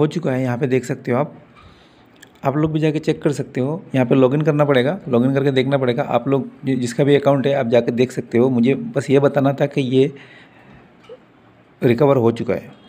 हो चुका है यहाँ पे देख सकते हो आप आप लोग भी जाके चेक कर सकते हो यहाँ पे लॉगिन करना पड़ेगा लॉगिन करके देखना पड़ेगा आप लोग जिसका भी अकाउंट है आप जाके देख सकते हो मुझे बस ये बताना था कि ये रिकवर हो चुका है